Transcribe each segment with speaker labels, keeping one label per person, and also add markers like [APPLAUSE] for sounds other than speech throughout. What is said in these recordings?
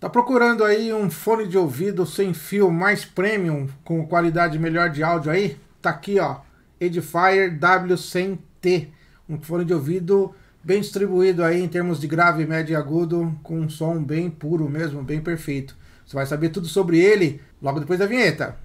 Speaker 1: Tá procurando aí um fone de ouvido sem fio mais premium com qualidade melhor de áudio aí? Tá aqui, ó, Edifier W100T, um fone de ouvido bem distribuído aí em termos de grave, médio e agudo, com um som bem puro mesmo, bem perfeito. Você vai saber tudo sobre ele logo depois da vinheta.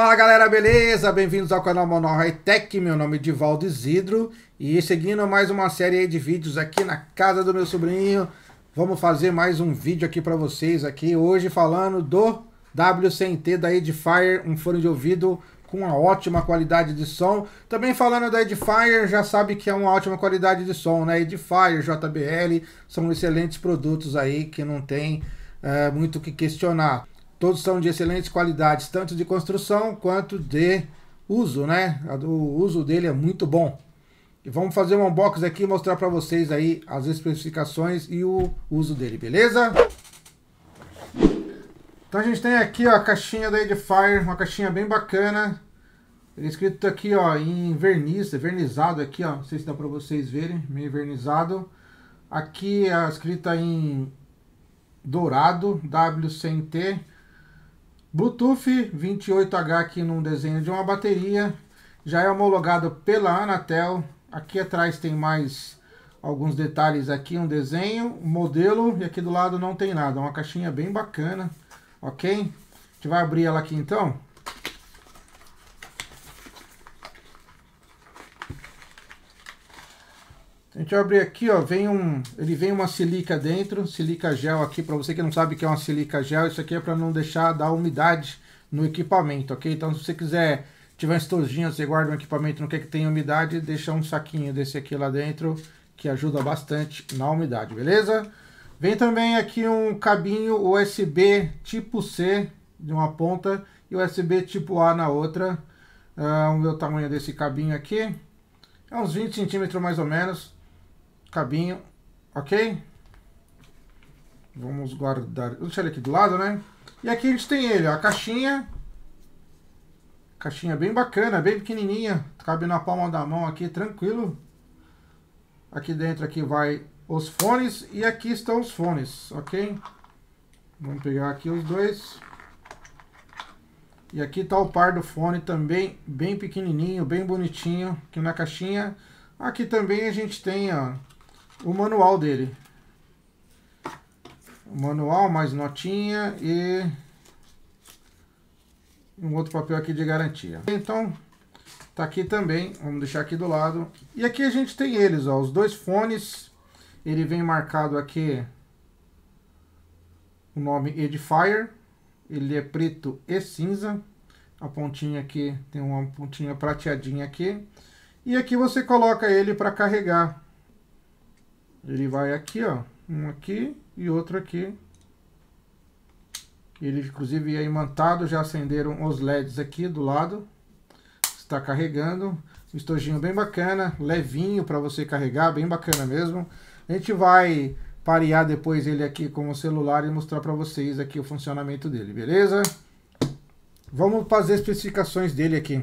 Speaker 1: Fala galera, beleza? Bem-vindos ao canal Monol High Tech, meu nome é Divaldo Isidro e seguindo mais uma série de vídeos aqui na casa do meu sobrinho, vamos fazer mais um vídeo aqui para vocês aqui hoje falando do WCNT da Edifier, um fone de ouvido com uma ótima qualidade de som. Também falando da Edifier, já sabe que é uma ótima qualidade de som, né? Edifier, JBL, são excelentes produtos aí que não tem é, muito o que questionar. Todos são de excelentes qualidades, tanto de construção quanto de uso, né? O uso dele é muito bom. E vamos fazer um unboxing aqui e mostrar para vocês aí as especificações e o uso dele, beleza? Então a gente tem aqui ó, a caixinha da Edifier, uma caixinha bem bacana. É escrito aqui ó, em verniz, é vernizado aqui, ó, não sei se dá para vocês verem, meio vernizado. Aqui é escrita em dourado, W100T, Bluetooth 28H aqui num desenho de uma bateria, já é homologado pela Anatel. Aqui atrás tem mais alguns detalhes aqui, um desenho, um modelo e aqui do lado não tem nada. É uma caixinha bem bacana, ok? A gente vai abrir ela aqui então. A gente abre aqui, ó, vem um, ele vem uma silica dentro, silica gel aqui, para você que não sabe o que é uma silica gel, isso aqui é para não deixar dar umidade no equipamento, ok? Então se você quiser, tiver um estojinho, você guarda um equipamento, não quer que tenha umidade, deixa um saquinho desse aqui lá dentro, que ajuda bastante na umidade, beleza? Vem também aqui um cabinho USB tipo C de uma ponta e USB tipo A na outra, uh, o meu tamanho desse cabinho aqui. É uns 20 centímetros mais ou menos, cabinho, ok? Vamos guardar, Deixa ele aqui do lado, né? E aqui a gente tem ele, ó, a caixinha. Caixinha bem bacana, bem pequenininha. Cabe na palma da mão aqui, tranquilo. Aqui dentro aqui vai os fones e aqui estão os fones, ok? Vamos pegar aqui os dois. E aqui está o par do fone também, bem pequenininho, bem bonitinho, aqui na caixinha. Aqui também a gente tem, ó, o manual dele. O manual, mais notinha e um outro papel aqui de garantia. Então, tá aqui também, vamos deixar aqui do lado. E aqui a gente tem eles, ó, os dois fones. Ele vem marcado aqui o nome Edifier. Ele é preto e cinza. A pontinha aqui tem uma pontinha prateadinha aqui. E aqui você coloca ele para carregar ele vai aqui, ó, um aqui e outro aqui. Ele, inclusive, é imantado, já acenderam os LEDs aqui do lado. Está carregando. Um estojinho bem bacana, levinho para você carregar, bem bacana mesmo. A gente vai parear depois ele aqui com o celular e mostrar para vocês aqui o funcionamento dele, beleza? Vamos fazer especificações dele aqui.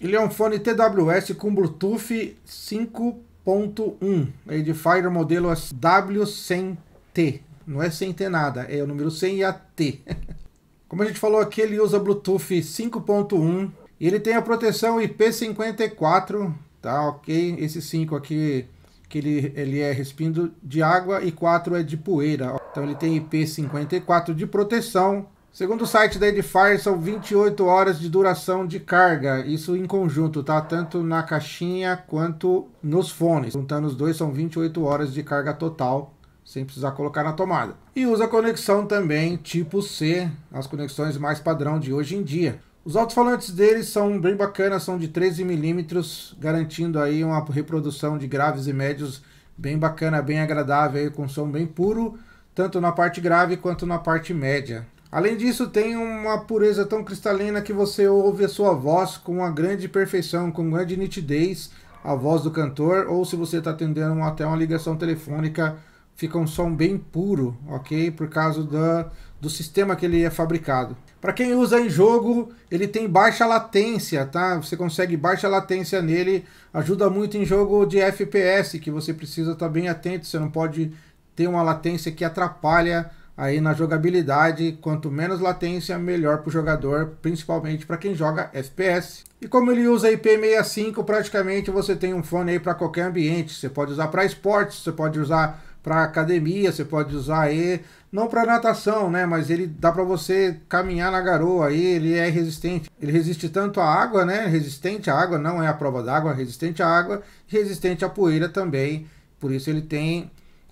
Speaker 1: Ele é um fone TWS com Bluetooth 5 1.1 Edifier modelo W100T. Não é sem T nada, é o número 100 e a T. [LAUGHS] Como a gente falou aqui, ele usa Bluetooth 5.1 e ele tem a proteção IP54, tá ok? Esse 5 aqui, que ele, ele é respingo de água e 4 é de poeira. Então ele tem IP54 de proteção Segundo o site da Edifier, são 28 horas de duração de carga, isso em conjunto, tá? Tanto na caixinha quanto nos fones. Juntando os dois, são 28 horas de carga total, sem precisar colocar na tomada. E usa conexão também tipo C, as conexões mais padrão de hoje em dia. Os alto-falantes deles são bem bacanas, são de 13 milímetros, garantindo aí uma reprodução de graves e médios bem bacana, bem agradável, aí, com som bem puro, tanto na parte grave quanto na parte média. Além disso, tem uma pureza tão cristalina que você ouve a sua voz com uma grande perfeição, com grande nitidez, a voz do cantor, ou se você está atendendo até uma ligação telefônica, fica um som bem puro, ok? Por causa da, do sistema que ele é fabricado. Para quem usa em jogo, ele tem baixa latência, tá? Você consegue baixa latência nele, ajuda muito em jogo de FPS, que você precisa estar tá bem atento, você não pode ter uma latência que atrapalha aí na jogabilidade, quanto menos latência, melhor para o jogador, principalmente para quem joga FPS. E como ele usa IP65, praticamente você tem um fone aí para qualquer ambiente. Você pode usar para esportes, você pode usar para academia, você pode usar aí não para natação, né, mas ele dá para você caminhar na garoa aí, ele é resistente. Ele resiste tanto à água, né? Resistente à água, não é a prova d'água, resistente à água, resistente à poeira também. Por isso ele tem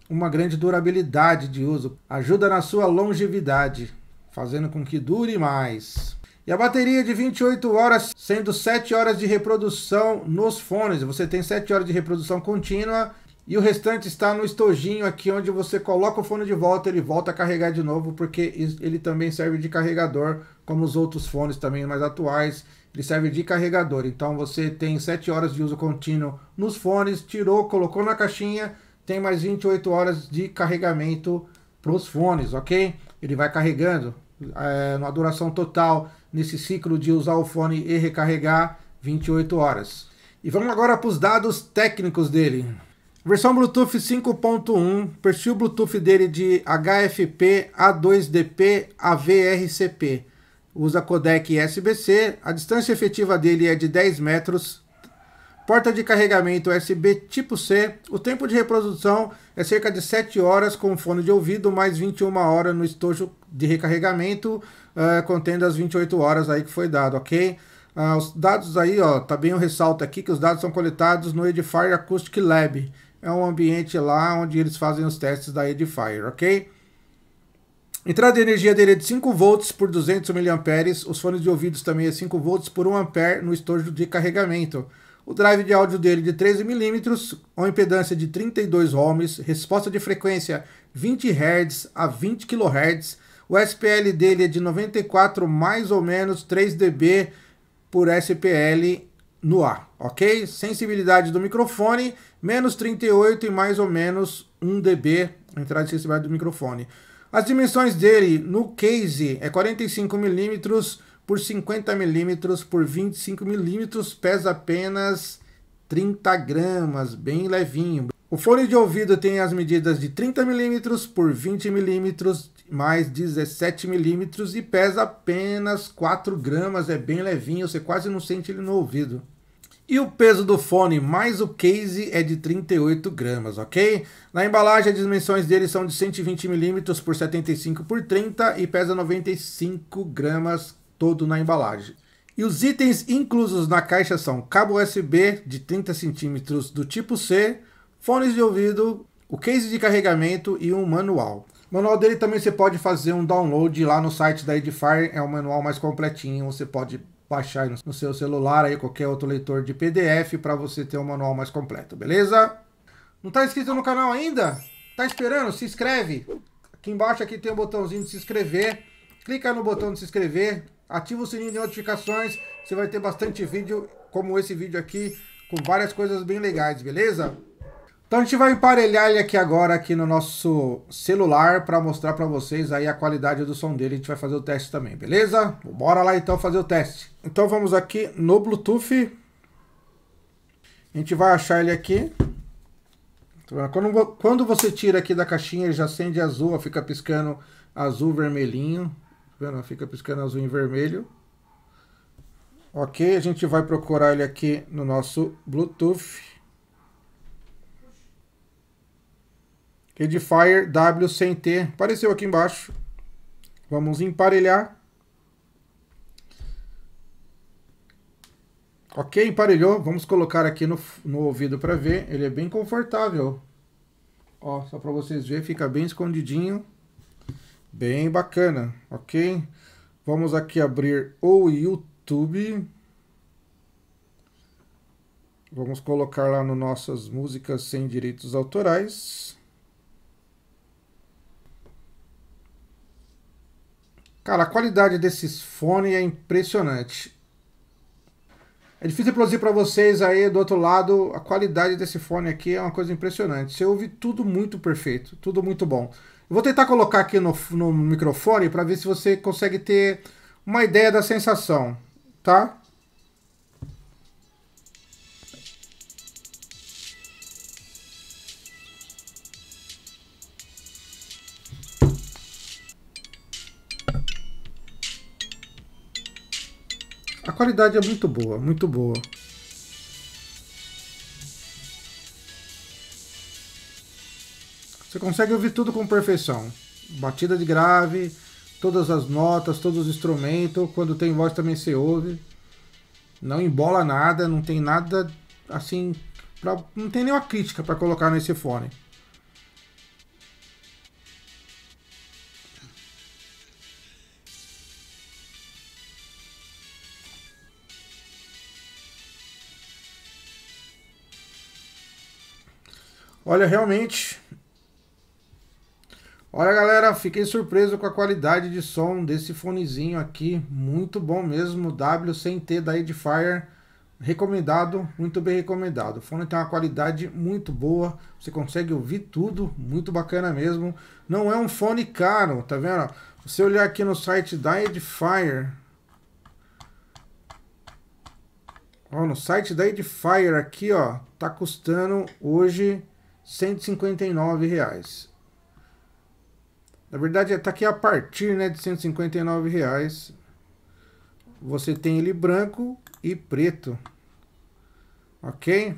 Speaker 1: uma grande durabilidade de uso, ajuda na sua longevidade, fazendo com que dure mais. E a bateria de 28 horas, sendo 7 horas de reprodução nos fones. Você tem 7 horas de reprodução contínua e o restante está no estojinho aqui onde você coloca o fone de volta, ele volta a carregar de novo, porque ele também serve de carregador, como os outros fones também mais atuais, ele serve de carregador. Então você tem 7 horas de uso contínuo nos fones, tirou, colocou na caixinha, tem mais 28 horas de carregamento para os fones, ok? Ele vai carregando é, eh, na duração total nesse ciclo de usar o fone e recarregar 28 horas. E vamos agora para os dados técnicos dele. Versão Bluetooth 5.1, perfil Bluetooth dele de HFP A2DP AVRCP. Usa codec SBC, a distância efetiva dele é de 10 metros, porta de carregamento USB tipo C. O tempo de reprodução é cerca de 7 horas com fone de ouvido, mais 21 horas no estojo de recarregamento, uh, contendo as 28 horas aí que foi dado, ok? Uh, os dados aí, ó, também tá eu ressalto aqui que os dados são coletados no Edifier Acoustic Lab. É um ambiente lá onde eles fazem os testes da Edifier, ok? Entrada de energia dele é de 5 volts por 200 mA, os fones de ouvidos também é 5 volts por 1 A no estojo de carregamento. O drive de áudio dele de 13mm, uma impedância de 32 ohms, resposta de frequência 20 Hz a 20 kHz. O SPL dele é de 94 mais ou menos 3 dB por SPL no ar, ok? Sensibilidade do microfone, menos 38 e mais ou menos 1 dB, entrada de sensibilidade do microfone. As dimensões dele no case é 45 mm por 50 milímetros por 25 milímetros, pesa apenas 30 gramas, bem levinho. O fone de ouvido tem as medidas de 30 milímetros por 20 milímetros mais 17 milímetros e pesa apenas 4 gramas, é bem levinho, você quase não sente ele no ouvido. E o peso do fone mais o case é de 38 gramas, ok? Na embalagem as dimensões dele são de 120 mm por 75 por 30 e pesa 95 gramas todo na embalagem. E os itens inclusos na caixa são cabo USB de 30 cm do tipo C, fones de ouvido, o case de carregamento e um manual. O manual dele também você pode fazer um download lá no site da Edifier, é o manual mais completinho, você pode baixar no seu celular aí qualquer outro leitor de PDF para você ter um manual mais completo, beleza? Não está inscrito no canal ainda? Tá esperando? Se inscreve. Aqui embaixo aqui tem o um botãozinho de se inscrever. Clica no botão de se inscrever, ativa o sininho de notificações, você vai ter bastante vídeo, como esse vídeo aqui, com várias coisas bem legais, beleza? Então a gente vai emparelhar ele aqui agora aqui no nosso celular para mostrar para vocês aí a qualidade do som dele. A gente vai fazer o teste também, beleza? Bora lá então fazer o teste. Então vamos aqui no Bluetooth. A gente vai achar ele aqui. Quando, quando você tira aqui da caixinha, ele já acende azul, fica piscando azul, vermelhinho. Vendo, fica piscando azul e vermelho. Ok, a gente vai procurar ele aqui no nosso Bluetooth. Edifier W100T. Apareceu aqui embaixo. Vamos emparelhar. Ok, emparelhou. Vamos colocar aqui no, no ouvido para ver. Ele é bem confortável. Ó, só para vocês verem, fica bem escondidinho. Bem bacana, ok? Vamos aqui abrir o YouTube. Vamos colocar lá no nossas músicas sem direitos autorais. Cara, a qualidade desses fones é impressionante. É difícil produzir para vocês aí do outro lado. A qualidade desse fone aqui é uma coisa impressionante. Você ouve tudo muito perfeito, tudo muito bom. Eu vou tentar colocar aqui no, no microfone para ver se você consegue ter uma ideia da sensação, tá? A qualidade é muito boa, muito boa. Você consegue ouvir tudo com perfeição. Batida de grave, todas as notas, todos os instrumentos. Quando tem voz também se ouve. Não embola nada, não tem nada assim. Pra, não tem nenhuma crítica para colocar nesse fone. Olha, realmente Olha galera, fiquei surpreso com a qualidade de som desse fonezinho aqui, muito bom mesmo, W100T da Edifier, recomendado, muito bem recomendado. O fone tem uma qualidade muito boa, você consegue ouvir tudo, muito bacana mesmo. Não é um fone caro, tá vendo? Se você olhar aqui no site da Edifier, ó, no site da Edifier aqui, ó, tá custando hoje R$ 159 reais. Na verdade, está aqui a partir né, de 159 reais. Você tem ele branco e preto. Ok?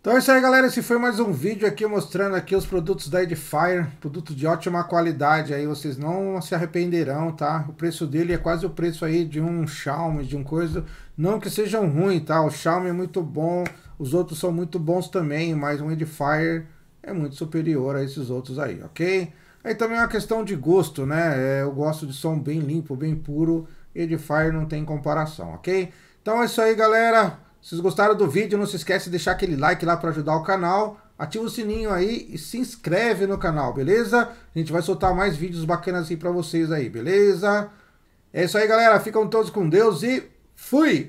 Speaker 1: Então é isso aí, galera. Esse foi mais um vídeo aqui mostrando aqui os produtos da Edifier. Produto de ótima qualidade aí. Vocês não se arrependerão, tá? O preço dele é quase o preço aí de um Xiaomi, de um coisa. Não que sejam ruins, tá? O Xiaomi é muito bom. Os outros são muito bons também. Mas um Edifier é muito superior a esses outros aí, ok? Aí é, também é uma questão de gosto, né? É, eu gosto de som bem limpo, bem puro. E de Fire não tem comparação, ok? Então é isso aí, galera. Se vocês gostaram do vídeo, não se esquece de deixar aquele like lá para ajudar o canal. Ativa o sininho aí e se inscreve no canal, beleza? A gente vai soltar mais vídeos bacanas aí para vocês aí, beleza? É isso aí, galera. Ficam todos com Deus e fui!